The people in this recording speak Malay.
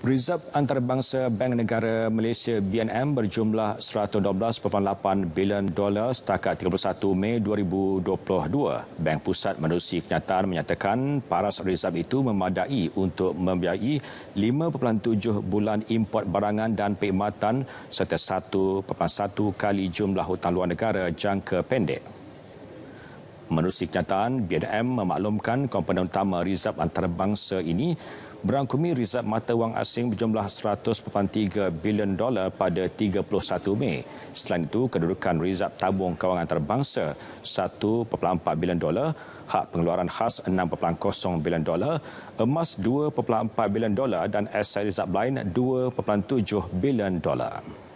Rizab Antarabangsa Bank Negara Malaysia BNM berjumlah 112.8 bilion dolar setakat 31 Mei 2022. Bank Pusat Menerusi Kenyataan menyatakan paras rizab itu memadai untuk membiayai 5.7 bulan import barangan dan perkhidmatan serta 1.1 kali jumlah hutang luar negara jangka pendek. Menerusi kenyataan, BNM memaklumkan komponen utama rizab antarabangsa ini berangkumi rizab mata wang asing berjumlah 100.3 bilion dolar pada 31 Mei. Selain itu, kedudukan rizab tabung kawangan antarabangsa 1.4 bilion dolar, hak pengeluaran khas 6.0 bilion dolar, emas 2.4 bilion dolar dan aset rizab lain 2.7 bilion dolar.